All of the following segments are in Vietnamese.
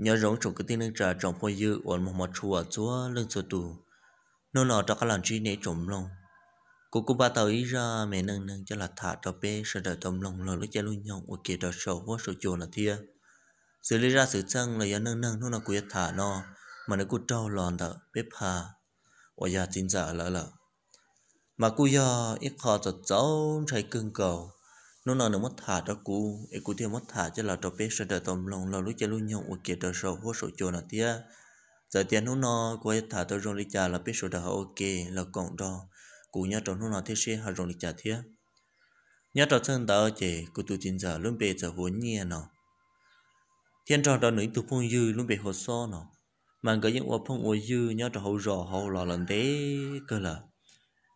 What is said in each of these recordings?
nhớ rống trồng cái tiếng lưng trà trồng phôi dư ổn một mặt chùa chúa lưng chùa tù nô nọ cho các làn trí nể trồng lông cô cô ba tàu ý ra mẹ nâng nâng cho là thả cho bé sợ đời tôm lông lò lúc cha luôn nhông ở kia đó sầu quá sầu chùa là thia xử lý ra sự chăng là do nâng nâng nô nọ của thả nó mà nó cô trâu lòn thở bếp hà ở nhà tin giả lỡ lỡ mà cô do ít khó cho cháu thấy cưng cầu nó là nó mất thả đó cô, ấy cú thì mất thả chứ là cho bé sẽ đợi tầm lòng là lúc chơi luôn nhộng ở kia cho sầu vô sầu chỗ nào tia giờ tiền nó nó quay thả tôi rồi đi trả là bé sầu đã ok là còn đó cô nhớ trong nó là thế sẽ hà rồi đi trả thế nhớ trong thân ta ở chị cú tụi tin giờ luôn bé giờ huấn nhẹ nó thiên trò đó nữ tụi phong dư luôn bé hồ so nó mà cái những hoa phong ô dư nhớ trong hậu rò hậu lò lần thế cơ là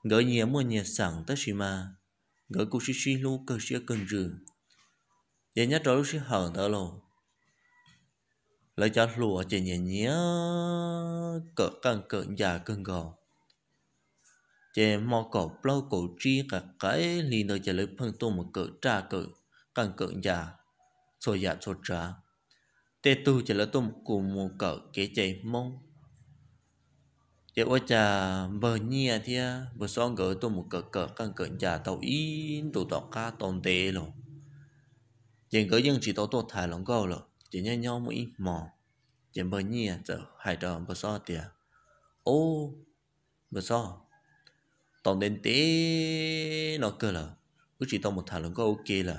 gỡ nhẹ mua nhẹ sẵn tới xí mà gỡ cụ sĩ sĩ lũ cơ sĩ cần rừ để nhớ trò lúc sĩ hở tớ lộ lời cho lùa chỉ nhẹ nhẹ cỡ càng cỡ già cơn gò chỉ mò cổ lâu cổ chi cả cái lì nơi chỉ lấy phân tu một cỡ trà cỡ càng cỡ già rồi già rồi trà tê tu chỉ lấy tu một cùng một cỡ kế chạy mông เดี๋ยวว่าจะเบอร์เนี่ยที่เบอร์สองเกิดตัวมุกเกิดเกิดกันเกิดจากตัวอินตัวต่อก้าตอนเตะหรอยังก็ยังจีตัวตัวถ่ายหลงก็หรอจีเนี่ยย่อมุ้ยหมอจีเบอร์เนี่ยจะหายดอมเบอร์สองเตียโอ้เบอร์สองตอนเตนเตะนอกเกิดหรอผู้จีตัวมุกถ่ายหลงก็โอเคหรอ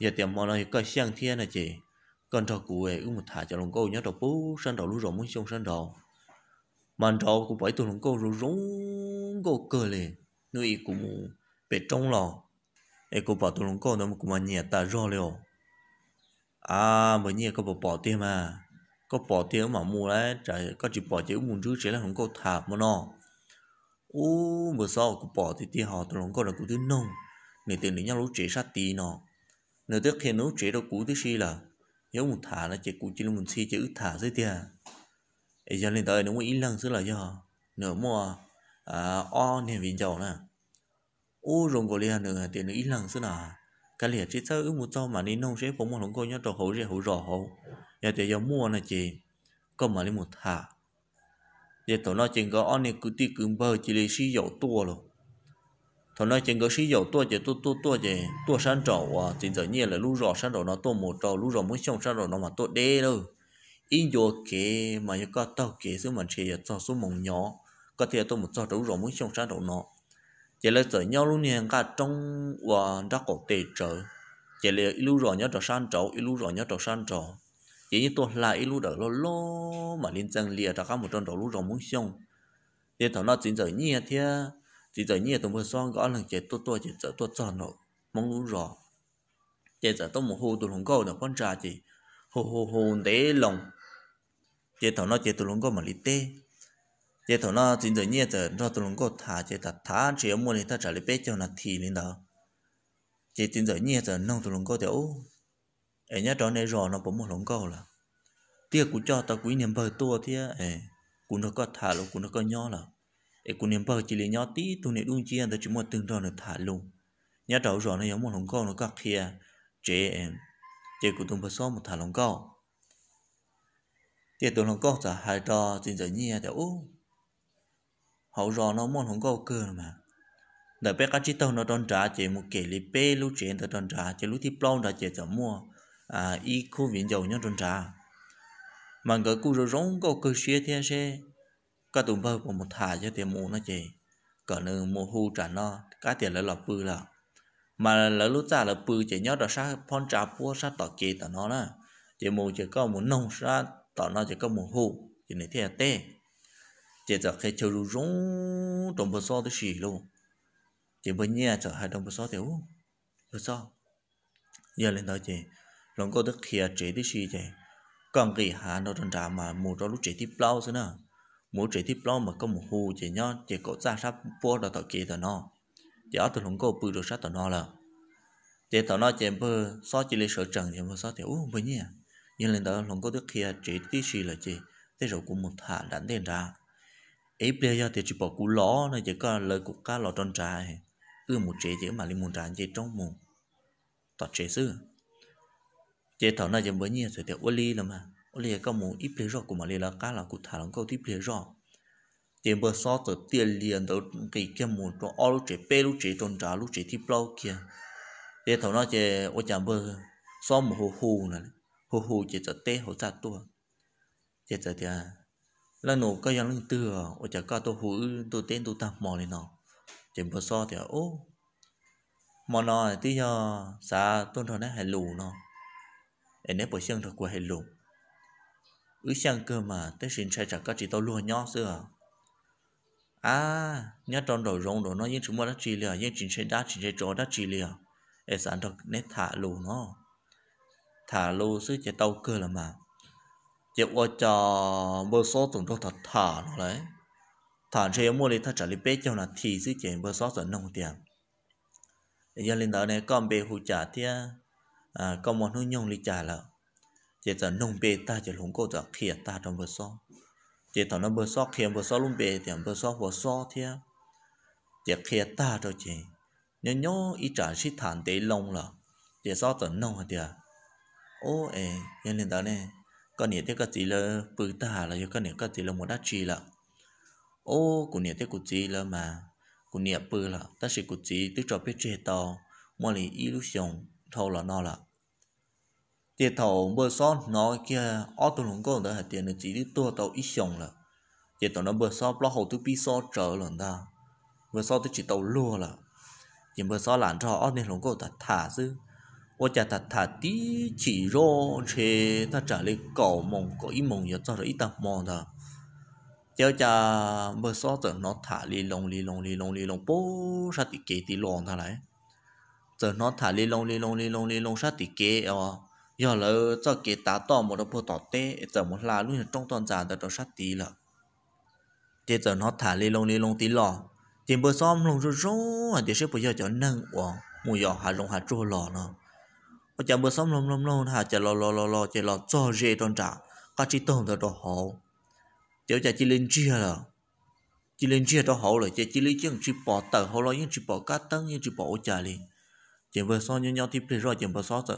อย่าเตรียมมองเราก็เสี่ยงเทียนนะจี còn trò cụ ấy một thả cho lòng câu nhớ đầu bú săn đầu lũ rộng muốn xông săn đầu mà đó cũng bởi tụi nó có rú rúng có cơ lệ nó ý cũng bị trông lò ấy cũng bảo tụi nó có nó cũng mà nhẹ ta rõ liệu à mới nhẹ có bảo bỏ tiền mà có bỏ tiền mà mua đấy trời có chỉ bỏ chữ muốn rú chỉ là không có thả mà nó u bữa sau cũng bỏ thì tiền họ tụi nó có là cũng thứ nông nên tiền nhau lúc chỉ sát tiền nó nếu tiếc khi nó chỉ đâu cũng thứ gì là nếu một thả nó chỉ cũng chỉ là một chi chữ thả dưới tiền ấy giờ lên tới đúng ý lần sức là cho nửa mùa à, o nền vịn dầu nè u rồng của liền nửa tiền nó ít lần sức là cái liền chỉ sao ước một cho mà đi nông sẽ cũng một lồng coi nhớ trò hổ rẻ hổ rò hổ giờ thì giờ mua là chị có mà đi một thả giờ tụi nói chỉ có o nền cứ ti cứ bơ chỉ lấy xí dầu tua luôn thọ nói chừng có sử dầu tua chỉ tua tua tua chỉ tua sản trầu à chính giờ nhiên là lú rọ sản trầu nó tua một trầu lú rọ muốn xong sản trầu nó mà tua đê đâu in yo ke mà yo có tao ke số mình chỉ cho số mông nhỏ có thể tôi một cho đủ rồi muốn xong sáng đầu nó chỉ là chở nhau luôn nha cả trong và đã cổ tệ trợ chỉ là ilu rồi nhớ trò sang trầu ilu rồi nhớ trò sang trầu chỉ như tôi là ilu đỡ lo lo mà liên chân liền ra cả một trong đầu lúc rồi muốn xong thì thằng nó chỉ chở nhẹ thế chỉ chở nhẹ tôi mới xong gõ lần chỉ tôi tôi chỉ chở tôi cho nó mong lúc rồi chỉ chở tôi một hồ tôi không có được quan trà chỉ hồ hồ hồ để lòng chế thọ nó chế tụ lông có mà lít tê chế thọ nó chính rồi nhẹ giờ nó tụ lông có thả chế thả thả chỉ mua thì ta trả lời bé cho nó thì lên đó chế chính rồi nhẹ giờ nông tụ lông có tiểu ấy nhá đó này rò nó bấm một lông có là tiếc cũng cho ta quý niệm bờ tua thế ấy cũng nó có thả luôn cũng nó có nhỏ là ấy cũng niệm bờ chỉ lấy nhỏ tí tụ này đúng chia ta chỉ một từng đó nó thả luôn nhá đó rò nó giống một lông có nó có kia chế em chế cũng tung bờ số một thả lông có thì tụi nó có sợ hai trò chính giới nhia thì ô hậu rò nó muốn không có cơ mà đợi bé cá chỉ tàu nó tròn trả chỉ một kể lý pê lúc chuyện tới tròn trả chỉ lúc thi plon đã chỉ cho mua à y khu viện dầu nhau tròn trả mà người cu rồi rong có cơ xe thế xe cả tụi bơ một thả cho tiền mua nó chỉ cả nơi mua hù trả nó cá tiền lại là bự là mà là lúc trả là bự chỉ nhớ đó sát phong trả bua sát tỏ kỳ tao nó nè chỉ mua chỉ có một nông sát tỏ nó chỉ có một hồ chỉ này thế tê chỉ cho khi chiều rú rung đồng bộ so tới xì luôn chỉ bữa nay cho hai trong bữa sau thì uống bữa sau. giờ lên đó chị lòng có được khía chỉ tới xì chị còn kỳ hạ nó trong trà mà mua cho lúc chỉ tiếp lâu xí nữa mua chỉ tiếp lâu mà có một hồ chỉ nhá chỉ có ra sắp bố đó tỏ kia tỏ nó giờ ở từ lòng có bự được sát tỏ nó là chỉ tỏ nó chỉ bữa sau chỉ lấy sợ trần thì bữa sau thì uống bữa nay nhưng lần đó lòng có được kia chế à, tí xì là chế thế rồi cũng một thả đánh tiền ra ấy bây giờ thì chỉ bỏ cú ló này chỉ có lời của cá lò tròn trái cứ một chế chứ mà lên một trái chỉ trong mùng tọt chế sư chế thảo này chỉ mới nhiên rồi thì ô ly là mà ô ly có một ít lấy rồi của mà lên là cá là cụ thả lòng câu tiếp lấy rồi chế bơ so từ tiền liền tới cái kia một trong ô lúc chế bê lúc chế tròn trái lúc chế tiếp lâu kia chế thảo nó chế ô chả bơ so một hồ hồ này hồ hồ chỉ cho tê hồ ra tua chỉ cho thì là nổ cái yang lên từ ở chả có tôi hồ tôi tên tôi tạm mò này nó chỉ bữa so thì ô mò nó tí giờ xa tôi thôi nè hay lù nó em nè bữa sáng thật của hay lù ứ sáng cơ mà tới xin sai chả có chỉ tao luôn nhó xưa à nhớ tròn đầu rộng rồi nó những chúng mua đã chỉ liền những chính sai đã chính sai chỗ đã chỉ liền em sẵn thật nét thả lù nó thả lưu sức chế tàu cơ là mà chế ô cho bơ số tổng đô thật thả nó đấy thả chế mua đi thật trả lý bế cho là thì sức chế bơ số dẫn nông tiền giờ linh đó này con bê hù trả thì à, à, con món hú nhông lý trả là chế dẫn nông bê ta chế lũng cô trả khía ta trong bơ số chế thằng nó bơ số khía bơ số lũng bê thì bơ số bơ số thì à, chế khía ta cho chế nhớ nhớ ý trả sĩ thản tế lông là chế số dẫn nông thì à ô ê nhân lên đó nè con nhỉ thế cái gì là bự ta là con nhỉ cái gì là một đắt chi là ô cũng nhỉ thế cũng gì là mà cũng nhỉ bự là ta sẽ cũng gì tức cho biết chơi to mà là illusion thâu là nó là tiền thầu bơ son nó kia ô tôi lúng con đó là tiền là chỉ đi tua tàu ít xong là tiền tàu nó bơ son lo hậu tôi pi so trở lần ta bơ son tôi chỉ tàu lua là tiền bơ son làm cho ô nên lúng con ta thả dư 我家他他的起肉车，他这里搞梦搞一梦也做了一大梦的。叫家没说着那他里龙里龙里龙里龙，不啥的给的龙他来。这那他里龙里龙里龙里龙啥的给哦，要了这给打到么的不到的，怎么啦？路上中断站的都啥的了。这这那他里龙里龙的龙，这不说龙是龙啊，这是不要叫能哦，莫要还龙还做老了。ha cho dễ trả tờ 好了，nhưng chỉ bỏ cá tấn nhưng chỉ bỏ ô chả liền, chỉ vừa như nhau thì phải rồi chỉ vừa so rồi,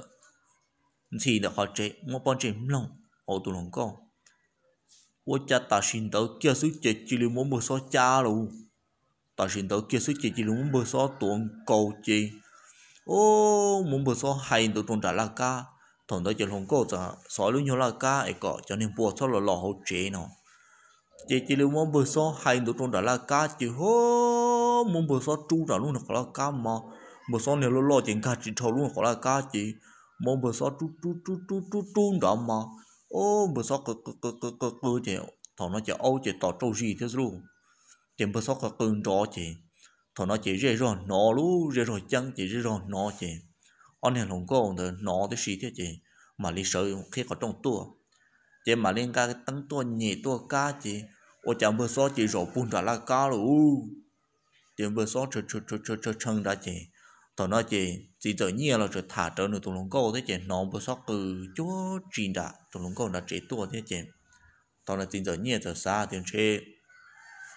thì đã họ chế, một bọn chế mông, họ tụ lòng con, ô chả ta xin tớ kia suy chế chỉ linh muốn bơ so cha luôn, ta xin tớ kia suy chế chỉ linh muốn bơ so tuồng cầu chi ô muốn bữa sau hay đồ trồng trả là cá thằng đó chơi không có cho sói luôn nhau là cá ấy có cho nên bùa sau là lò hậu chế nó chỉ chỉ lưu muốn bữa sau hay đồ trồng trả là cá chỉ hô muốn bữa sau tru trả luôn là cá mà bữa sau nếu lo lo chuyện cá chỉ thầu luôn là cá chỉ muốn bữa sau tru tru tru tru tru tru đó mà ô bữa sau cứ cứ cứ cứ cứ cứ chỉ thằng nó chỉ âu chỉ tỏ trâu gì thế luôn chỉ bữa sau cứ cưng rõ chỉ thọ nó chỉ dễ rồi nó lú dễ rồi chân chỉ dễ rồi nó chỉ anh hiện lồng con thì nó thì xí thế chỉ mà lý sợ khi có trong tua chỉ mà liên cái tăng tua nhị tua ca chỉ ô chẳng bữa số chỉ rồi bùn ra là ca rồi chỉ bữa số chơi chơi chơi chơi chơi chân ra chỉ thọ nó chỉ chỉ tự nhiên là chỉ thả trở nữa tụi lồng con thế chỉ nó bữa số cứ chúa chín đã tụi lồng con đã chỉ tua thế chỉ thọ nó chỉ tự nhiên từ xa tiền chơi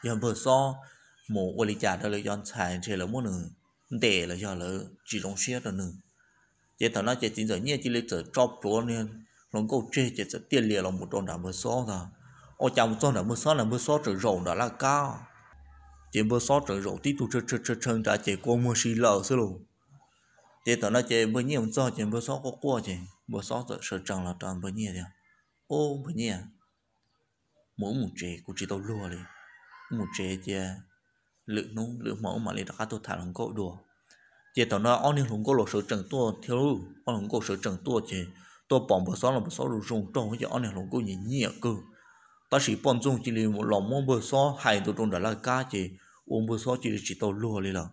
giờ bữa số một quản lý trả đó là do sản chế là muốn nữa để là do là chỉ trong xe đó nữa chế thằng nó chế chính giờ nhé chỉ lấy trở chọc đó nên nó câu chế chế sẽ tiền liền là một đồng đã mưa xó ra ô chào một đồng đã mưa xó là mưa xó trở rộng đó là cao chế mưa xó trở rộng tí tu chơi chơi chơi chơi đã chế qua mưa xí lở xí luôn chế thằng nó chế mưa nhiều do chế mưa xó có qua chế mưa xó trở sợ chẳng là toàn mưa nhiều đấy ô mưa nhiều mỗi một chế cũng chỉ tao lùa đi một chế chế lự nung lự mẫu mà lấy các tổ thả lồng cổ đùa chỉ tao nói ông nên lồng cổ lỗ sơ trần tua thiếu lu ông lồng cổ sơ trần tua chỉ tua bỏ bờ sáu là bờ sáu lu rung trong chỉ ông nên lồng cổ nhìn nhẹ cơ ta chỉ bỏng rung chỉ là một lòng mông bờ sáu hai tụ trong đó là cá chỉ uống bờ sáu chỉ là chỉ tao lùa đi là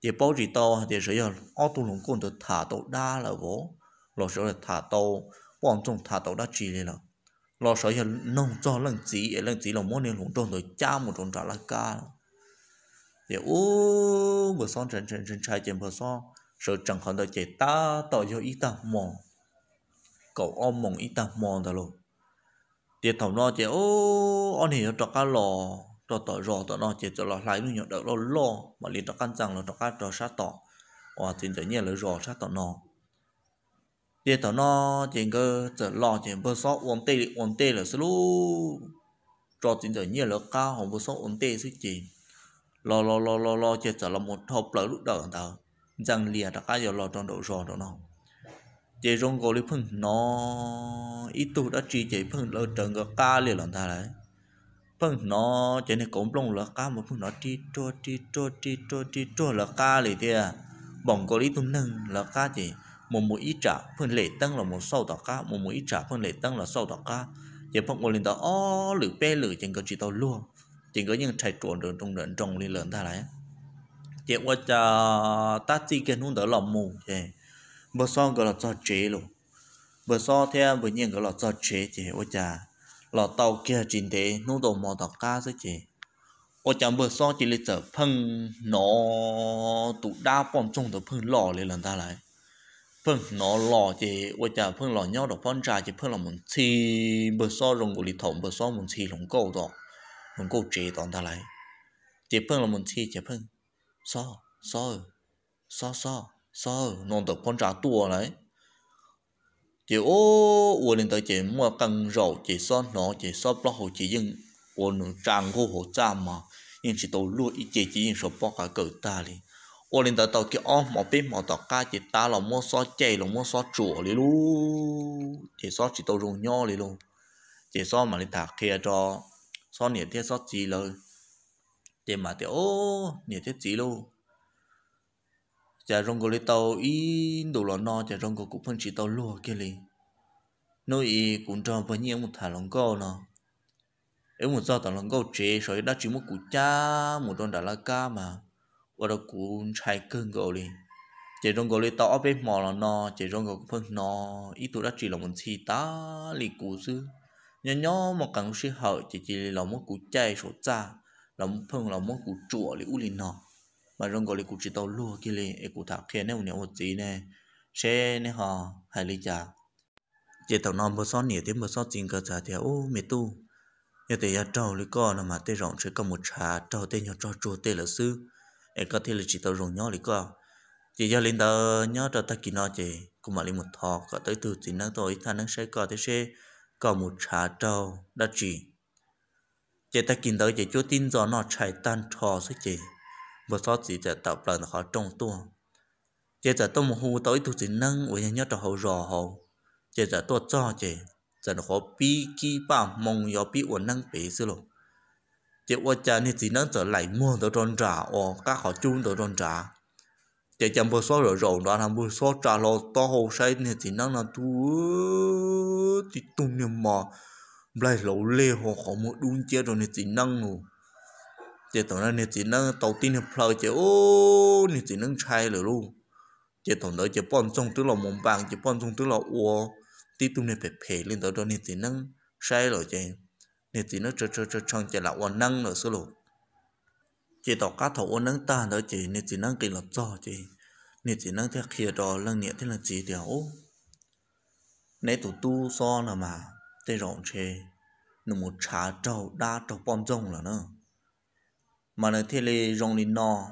chỉ bảo chỉ tao thì sẽ giờ ông tu lồng cổ được thả tao đa là vô, lỗ sơ là thả tao bỏng rung thả tao đa chỉ đi là lỗ sơ giờ nông cho lần chỉ lần chỉ là mỗi nên lồng trong rồi cha một trong trả là cá thì ô bữa xong trần trần trần trai chèn bữa xong rồi chẳng còn đợi chạy ta tỏ cho ít ta mòn cậu ôm mòn ít ta mòn ta luôn thì thầu nó chạy ô anh hiểu cho cá lò cho tỏ rò tỏ nó chạy cho lò lại nó nhận được nó lo mà liền cho căn rằng là cho cá cho sát tỏ hoặc thì tự nhiên là rò sát tỏ nó thì thầu nó chạy cơ trở lò chạy bữa xong ôm tê ôm tê là slu cho thì tự nhiên là cao không bữa xong ôm tê suy chìm lo lo lo lo lo chết là một thọc lỡ lúc đầu tao rằng lìa đã cái giờ lo trong độ rò đó nó chế rong gò lý phun nó ít tu đã chỉ chế phun lỡ trận cái ca liền làm thay, đấy phun nó chế này cũng long lỡ ca một phun nó chỉ cho chỉ cho chỉ cho chỉ cho lỡ ca liền thế à bỏng gò lấy tu nâng lỡ ca chỉ một mũi ít trả phun lệ tăng là một sau đó ca một mũi ít trả phun lệ tăng là sau đó ca chế phun gò lên đó ó lử pe lử trên gò chỉ tao luôn chỉ có những chạy trốn được trong đường trong đi lớn ta lại chỉ qua cho ta chỉ cần hướng đỡ lòng mù thế bữa sau gọi là cho chế luôn bữa sau theo bữa nhiên gọi là cho chế chỉ qua cha, lọ tàu kia trình thế nó đồ mò tàu cá chứ chỉ ô chẳng bữa sau chỉ lấy trở phân nó tụ đa bom trong tụ phân lọ lên lần ta lại phân nó lọ chỉ ô cha phân lọ nhau được phân trà chỉ phân lọ mình chi bữa sau rồng của lý thổng bữa sau mình chi lồng cầu rồi mình cố trì toàn ta lại chỉ phân là mình chi chỉ phân so so so so so non tập con trả tua lại chỉ ô uổng lên tới chỉ mua cần rầu chỉ so nó chỉ so lo hồ chỉ dừng uổng trang cô hồ cha mà nhưng chỉ tôi luôn ý chỉ chỉ nhưng số bao cả cỡ ta đi ô lên tới tàu kia ôm một bên một tàu ca chỉ ta là mua so chạy là mua so chùa đi luôn chỉ so chỉ tôi dùng nhau đi luôn chỉ so mà lên thạc kia cho so nhiệt thế so chỉ lời, tiền mà thì ô nhiệt thế chỉ luôn chả rong lấy tàu ý đồ lọ no chả rong cái cũng phân chỉ tàu lúa kia li nói cũng cho bao nhiêu một thả lòng câu nó em một do thả lòng câu chế rồi đã chỉ một củ cha một con đã là ca mà và đó cũng chạy cơn gạo li chỉ rong cái tàu ở bên mò là no chỉ rong cái phân no ý tụi đã chỉ là một chi ta li cụ xưa nhớ nhớ một cần sĩ hở chỉ chỉ là một cú chạy số cha là một phong là một cú chùa để u linh nọ mà rong gọi là cú chỉ tàu lúa kia li e cú thạc khen nếu nếu một tí nè xe nè họ hay lý cha chỉ tàu non bơ xót nỉa thêm bơ xót chính cơ trả thì ô mệt tu nhớ tới nhà trâu li là mà tê rộng sẽ có một trà trâu tê nhỏ trâu chùa tê là sư em có thể là chỉ tàu rồng nhỏ li con chỉ do linh tờ nhớ trâu ta kỳ nọ chỉ cũng mà linh một thọ có tới từ chỉ năng tôi thà năng sẽ có tới xe có một trà trâu đã chỉ chị ta kinh tới chị chúa tin gió nó chạy tan trò với chị và sau gì sẽ tập lần họ trong tua chị sẽ tôm một hù tới tôi chỉ năng với nhau cho hậu rò hậu chị sẽ tôi cho chị sẽ họ bị kỳ ba mong yo bị uốn năng bị xí lộ chị qua cha nên chỉ năng trở lại mua tôi tròn trả o các họ chung tôi tròn trả để chăm bơ số rồi rồi đó làm bơ số trả lô to hồ say nên thì nó là tu thì tung nhưng mà lại lỗ lê hồ khó một đun chết rồi nên thì năng rồi chế tổ này nên chỉ năng tàu tin hợp lời chế ô nên chỉ năng trai rồi luôn chế tổ này chế bọn trong tức là mồm vàng chế bọn trong tức là ô tí tu này phải phê lên tới đó nên chỉ năng sai rồi chế nên chỉ năng chơi chơi chơi chơi chế là ô năng rồi số luôn chỉ tỏ cá thầu nâng ta đó chỉ nên chỉ nâng kinh là cho chỉ nên chỉ nâng theo kia đó lần nhẹ thế là chỉ điều nãy tụ tu so là mà tê rộng chê nó một trà trâu đa trâu bom rông là nữa mà nó thế là rộng lên nò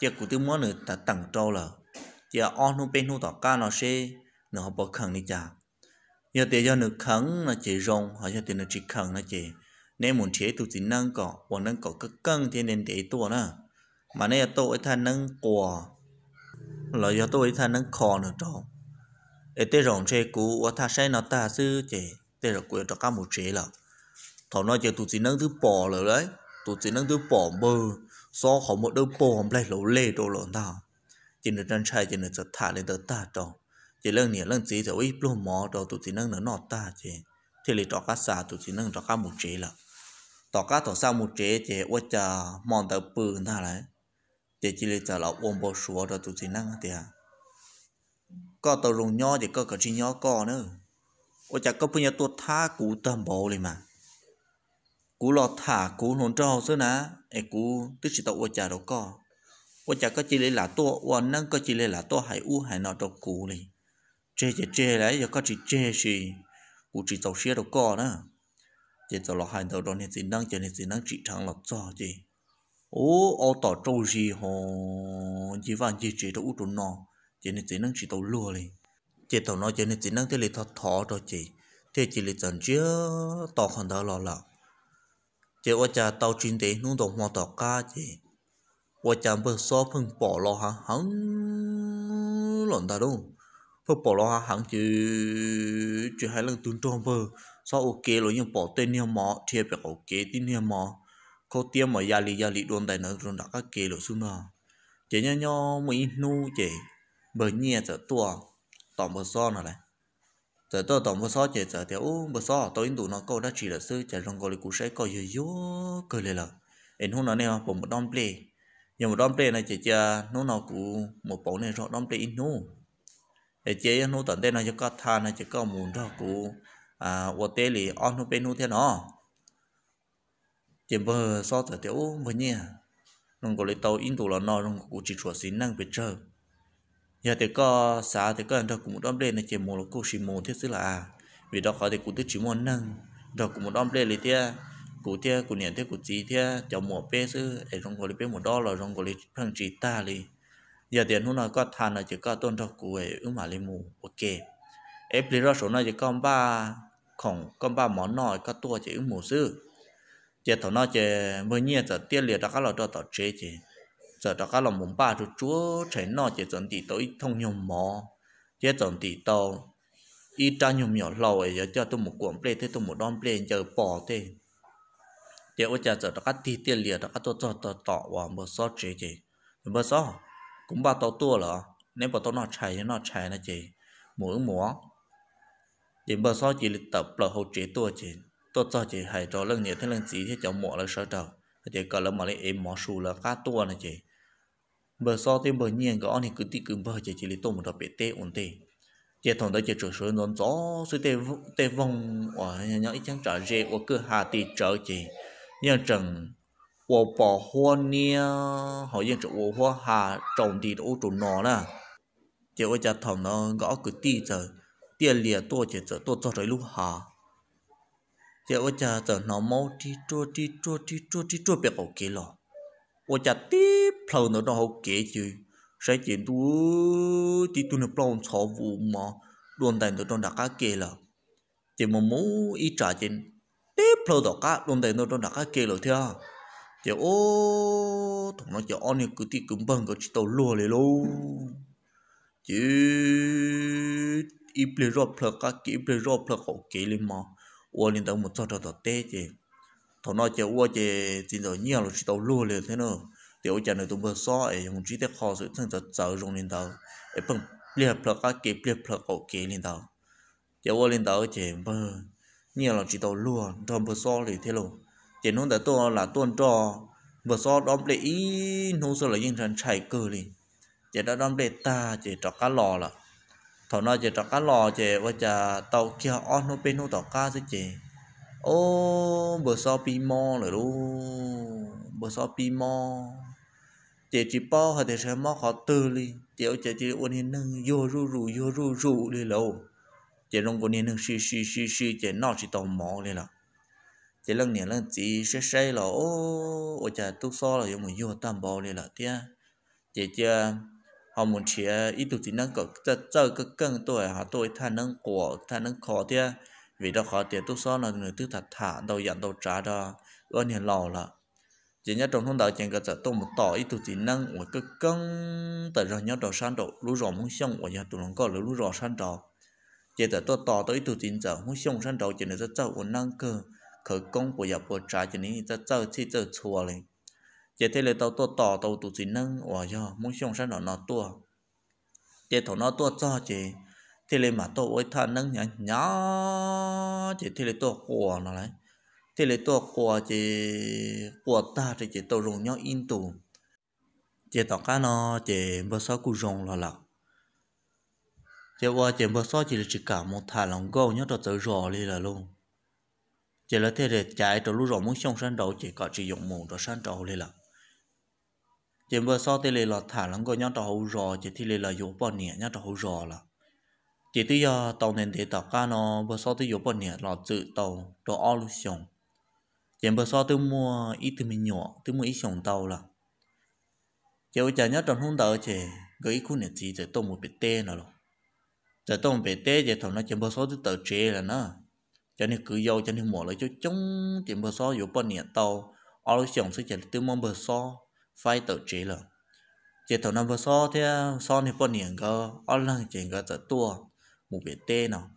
chỉ cụ tiêu món nữa ta tặng trâu là chỉ on hôm bên hôm tỏ cá nó xe nó họ bỏ khẩn đi chả giờ tiền cho nó khẩn là chỉ rộng họ giờ tiền nó chỉ khẩn là chỉ nên muốn chế tụ chỉ nâng cỏ và nâng cỏ các cân thì nên để tua nữa mà nên tôi thay nâng quả là do tôi thay nâng khó nữa trộm để tê rộng chế cũ và thay xe nó ta sư chế để rộng quyền cho các một chế là thọ nói chế tụt chỉ nâng thứ bỏ rồi đấy tụt chỉ nâng thứ bỏ bơ so khó một đứa bỏ không lấy lỗ lê đồ lộn tao chỉ được trang chạy chỉ được giật thả lên tới ta trộm chỉ lần này lần gì thì ít luôn mò rồi tụt chỉ nâng nó nọ ta chế thì lấy cho các xã tụt chỉ nâng cho các một chế là ต่อการต่อสร้างมุเจเจว่าจะมองแต่ปืนท่าไรเจจิเลจะเราอมบชัวเราตุสินั่งเตียก็ตัวลงย่อเจก็กระชิย่อก่อนเนอะว่าจะก็เพิ่งจะตัวท่ากูตามโบเลยมากูหลอดท่ากูหนุนเจ้าซะนะไอ้กูตึกสิตาว่าจะเราก็ว่าจะก็จิเลหลาตัววันนั่งก็จิเลหลาตัวหายอู้หายนอตัวกูเลยเจเจเจแล้วก็จิเจสิกูจิตเอาเสียเราก็เนอะ chỉ cho là hai đầu đó nên chỉ năng cho nên chỉ năng chỉ thắng là cho gì, ô ô tỏ trâu gì họ chỉ vàng chỉ chỉ đâu trụ nó chỉ nên chỉ năng chỉ tàu lúa đi chỉ tàu nó chỉ nên chỉ năng thế là thọ thọ cho chị, thế chỉ là chẳng chứ tỏ còn đó lo là chỉ ô cha tao chuyên tế nung đồng hoa tỏ ca chỉ ô cha bơ so phun bỏ lo hả hắn lọn ta đâu phun bỏ lo hả hắn chứ chứ hai lần tuần tròn bơ so ok rồi nhưng bỏ tên nhiều mỏ thiệt phải ok tin nhiều mỏ có tiêm mà yali yali đồn đại nó rồi đã các kê rồi xuống nào chỉ nhau nhau mấy nu chỉ bởi nhẹ trở tua tổng bớt so nào này trở tua tổng bớt so chỉ trở theo ô bờ so tôi đủ nó câu đã chỉ là sư chỉ rằng gọi là cú sẽ coi yếu yếu cười lên là em hôm nào nè bỏ một đom ple nhưng một đom ple này chỉ chờ nó nào cú một bộ này rồi đom ple in nu để chế nó tận đây nó cho các thà này chỉ có muốn ra cú à ô tê lì on hô bên hô thế nó chỉ bờ so tới tiểu mới nhỉ nông có lấy tàu in tù là nò nông có chỉ chùa xin năng về chơi giờ thì có xã thì có anh đâu cũng một đom đen này chỉ mua cô chỉ mua thiết xí là vì đó khỏi thì cũng chỉ mua năng đó cũng một đom đen lấy thế cụ thế cụ niệm thế cụ gì thế cháu mua bé sư, để trong có lấy bé một đó là trong có lấy thằng chỉ ta đi giờ tiền hôm nay có than là chỉ có tôn thọ cụ ấy ứng mà lấy mù ok ép lấy ra số này chỉ có ba ของก็บ้าหมอนนอยก็ตัว chỉ ứng mù sư chỉ thằng nó chỉ mới nhiên giờ tiên liệt đó các loại đó tao chế chỉ giờ đó các loại muốn ba chú chúa thấy nó chỉ chuẩn tỷ tới thông nhung mò chỉ chuẩn tỷ tao ít ta nhung nhỏ lâu ấy giờ cho tôi một cuộn play thế tôi một đom play giờ bỏ thế chỉ ôi giờ giờ đó các tỷ liệt đó các tôi cho tao tỏ và bớt sót chế chỉ bớt sót cũng ba tao tua là nếu bảo tao nó chạy nó chạy nó chỉ mỗi múa điểm bờ so chỉ tập là hậu chế tua chỉ tua cho chỉ hay cho lần nhiều thế lần gì thế cháu mỏ là sợ đầu chỉ còn là mỏ lấy em mỏ sù là cá tua này chỉ bờ so thêm bờ nhiên có thì cứ tí cứ bờ chỉ chỉ lấy tôm một đợt bể tê ổn tê chỉ thằng đó chỉ trở sửa nón gió suy tê tê vong ở nhà nhỏ ít chẳng trả rê ở cửa hà tì trở chỉ nhưng trần, wo bỏ hoa nia họ dân chỗ wo hoa hà trồng thì ô chỗ nó là chỉ ở nhà thằng nó gõ cứ tí rồi tiền lìa tôi chỉ sợ tôi cho rồi lúc hà thì ôi cha giờ nó mau đi chua đi chua đi chua đi chua biết ok lo ôi cha tí nữa nó đâu ok chứ sẽ chỉ tu tí tu nó plon chó vụ mà đồn đại nó đồn đã cái kê là chỉ một muốn ít trả trên tiếp phlau đó cá đồn đại nó đồn đã cái kê rồi thưa chỉ ô thằng nó chỉ ăn cái tí cũng bằng cái chỉ tàu lùa lấy luôn chỉ iple ro phle ka ki iple ro phle ko ke le ma wo lin da mo chot to te je to no che wo je tin do nia lo chi to lu le thế no te o cha no to bo so e mo chi te kho so chen ta cha rong lin da e pang ple phle ka ke ple phle ko ke lin da che wo lin da o che bo nia lo chi to lu to bo so le thế lo tiền nó đã to là tuần trò bờ so đom lệ ý nó sợ là những thằng chạy cơ liền chỉ đã đom lệ ta chỉ trọc cá lò là thọ nó chỉ trọc cá lò chỉ và chả tàu kia on nó bên nó tàu cá chứ chỉ ô bờ so pi mo rồi luôn bờ so pi mo chỉ chỉ bao họ để sẽ mò họ từ đi chỉ ở chỉ chỉ ôn hiền nâng yo ru ru yo ru ru đi lâu chỉ long ôn hiền nâng xì xì xì xì chỉ nó chỉ tàu mò đi là chỉ lần này lần chỉ sẽ say là ô ô chả tu so là dùng một yo tam bảo đi là tiếc chỉ chưa họ muốn chia ý tụ thì năng có cho cái cân tuổi họ tôi thay năng của thay năng khó thế vì đó khó tiền tôi so là người tư thật thả đầu dạng đầu trả đó ơn hiền lò là chỉ nhớ trong thông đạo chẳng có tôi một tỏ ý tụ thì năng của cái cân tại rồi nhớ đầu sáng độ lũ rò muốn xong của nhà tụ nó có lú rò san đó chỉ tại tôi tỏ tôi ý tụ chỉ giờ muốn xong sáng độ chỉ là rất cho của năng cơ khởi công của nhà bộ trả chỉ nên rất cho thì rất chua lên chế thế là tàu tua tỏ tàu tụ chỉ nâng ủa do muốn xong sao nó nó tua chế thằng nó tua cho chế thế là mà tôi với thằng nâng nhá nhá chế thế là tua của nó lại thế là tua của chế của ta thì chế tàu rồng nhau in tù chế tàu cá nó chế bơ sao cù rồng là lọc chế qua chế bơ sao chỉ là chỉ cả một thà lòng gâu nhớ tàu tàu rò đi là luôn chế là thế là chạy tàu lũ rồng muốn xong sang đầu chế có chỉ dùng mù tàu sang đầu đi là chỉ bữa sau thì là thả lắng coi nhau trò hậu rò chỉ thì là dỗ bỏ nhẹ nhau trò hậu rò là chỉ tí giờ tàu nền thì tàu cá nó bữa sau thì dỗ bỏ nhẹ là tự tàu đồ o lu xong chỉ bữa sau thì mua ít thì mình nhỏ thì mua ít xong tàu là chỉ bây giờ nhau trong hung tàu chỉ gửi khu nền chỉ để tôm một bể tê nữa rồi để tôm một bể tê chỉ thằng nó chỉ bữa sau thì tàu chế là nó cho nên cứ dâu cho nên mua lại cho chống chỉ bữa sau dỗ bỏ nhẹ tàu o lu xong sẽ chỉ từ mua bữa sau phải tự chế rồi chỉ thầu năm vừa sau thì sau thì bọn niệm có ăn lăng chỉ có tự tua một biệt tê nào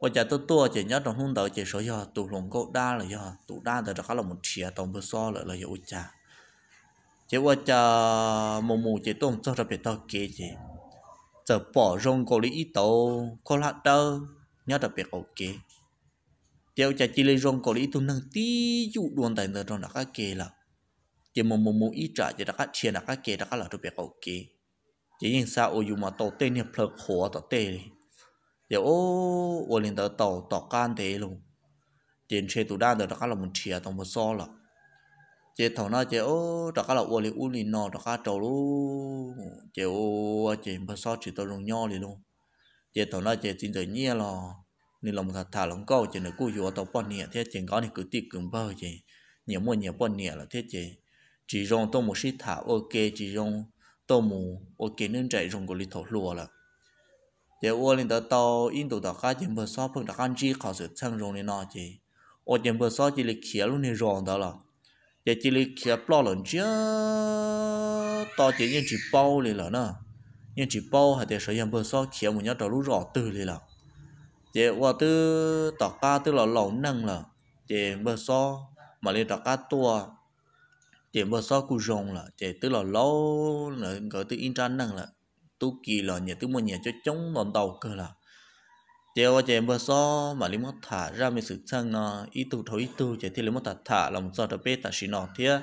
và chả tự tua chỉ nhớ trong hôm đầu chỉ số giờ tụ lồng cậu đa là giờ tụ đa thì đó là một chia tổng vừa sau là là giờ chả chỉ qua chả mù mù chỉ tôm cho đặc biệt tao kê chỉ giờ bỏ rong cổ lý ít tàu có lạ đâu nhớ đặc biệt ok chỉ qua chả chỉ lấy rong cổ lý tụ năng tí dụ đuôn tại nữa trong đó các kê là chỉ mù mù mù ít trả chỉ đã cắt chia đã cắt kê đã cắt là tụi bé ok chỉ nhìn sao ô dù mà tàu tên nhập lực khổ tàu tê đi giờ ô ô lên tàu tàu tàu can thế luôn chỉ chơi tụi đa được đã cắt là một chia tàu một so là chỉ thằng nó chỉ ô đã cắt là ô lên u lên nọ đã cắt trâu luôn chỉ ô chỉ một so chỉ tàu rồng nhau đi luôn chỉ thằng nó chỉ tin tới nhia là nên là một thằng thả lòng câu chỉ là cú dù tàu bò nhẹ thế chỉ có thì cứ tiếc cứng bơ chỉ nhiều mua nhiều bò nhẹ là thế chỉ chỉ rong tôm một xí thả ok chỉ rong tôm mù ok nên chạy rong của lì thổ lùa là giờ ô lên đó tàu in tụ đó cá chim bơ xóa phương đó ăn chi khảo sự sang rong nên nó chỉ ô chim bơ xóa chỉ lì khía luôn nên rong đó là giờ chỉ lì khía lo lần chưa tàu chỉ nhân chỉ bao lì là nữa nhân chỉ bao hay để sử dụng bơ xóa khía một nhát trâu lú rõ từ lì là giờ ô tư tàu cá tư là lỏng năng là giờ bơ xóa mà lên tàu cá tua chỉ mà so cú rong là chỉ tức là lâu là gọi từ internet năng là tu kỳ là nhà tức mua nhà cho chống đòn tàu cơ là chỉ ở chỉ mà so mà lấy mất thả ra mình sự sang nó ít tu thôi ít tu chỉ thì lấy mất thả thả là một so đặc biệt là xí nọ thế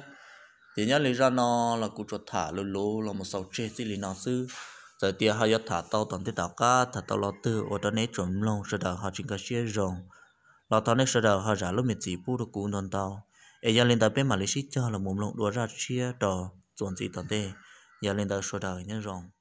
chỉ nhớ lấy ra nó là cú cho thả lù lù là một sầu chơi gì lấy nó sư giờ tia họ thả tàu toàn thế tàu cá thả tàu lo tư ở đó nấy chuẩn lông rồi đó họ chỉ có xe rong lo tàu nấy rồi đó họ giả lúc mình chỉ bu được cú đòn tàu e ya lên ta bên sử cho là một lộn đua ra chia trò chuẩn gì tận thế ya lên ta số đầu nhân rồng